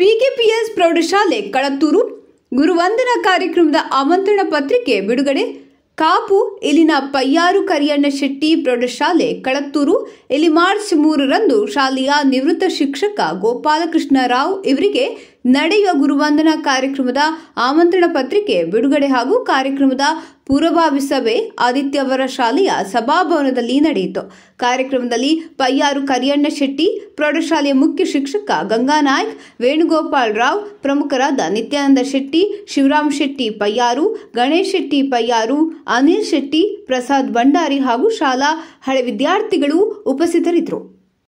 PKPS ಪ್ರೌಢಶಾಲೆ ಕಳತ್ತೂರು ಗುರುವಂದನಾ ಕಾರ್ಯಕ್ರಮದ ಆಮಂತ್ರಣ ಪತ್ರಿಕೆ ಬಿಡುಗಡೆ ಕಾಪು ಇಲ್ಲಿನ ಪಯ್ಯಾರು ಕರಿಯಣ್ಣ ಶೆಟ್ಟಿ ಪ್ರೌಢಶಾಲೆ ಕಳತ್ತೂರು ಇಲ್ಲಿ ಮಾರ್ಚ್ ಮೂರರಂದು ಶಾಲೆಯ ನಿವೃತ್ತ ಶಿಕ್ಷಕ ಗೋಪಾಲಕೃಷ್ಣ ರಾವ್ ಇವರಿಗೆ ನಡೆಯುವ ಗುರುವಂದನಾ ಕಾರ್ಯಕ್ರಮದ ಆಮಂತ್ರಣ ಪತ್ರಿಕೆ ಬಿಡುಗಡೆ ಹಾಗೂ ಕಾರ್ಯಕ್ರಮದ ಪೂರ್ವಭಾವಿ ಸಭೆ ಆದಿತ್ಯ ಅವರ ಶಾಲೆಯ ಸಭಾಭವನದಲ್ಲಿ ನಡೆಯಿತು ಕಾರ್ಯಕ್ರಮದಲ್ಲಿ ಪಯ್ಯಾರು ಕರಿಯಣ್ಣ ಶೆಟ್ಟಿ ಪ್ರೌಢಶಾಲೆಯ ಮುಖ್ಯ ಶಿಕ್ಷಕ ಗಂಗಾನಾಯ್ಕ್ ವೇಣುಗೋಪಾಲ್ ರಾವ್ ಪ್ರಮುಖರಾದ ನಿತ್ಯಾನಂದ ಶೆಟ್ಟಿ ಶಿವರಾಮ್ ಶೆಟ್ಟಿ ಪಯ್ಯಾರು ಗಣೇಶ್ ಶೆಟ್ಟಿ ಪಯ್ಯಾರು ಅನಿಲ್ ಶೆಟ್ಟಿ ಪ್ರಸಾದ್ ಭಂಡಾರಿ ಹಾಗೂ ಶಾಲಾ ಹಳೆ ವಿದ್ಯಾರ್ಥಿಗಳು ಉಪಸ್ಥಿತರಿದ್ದರು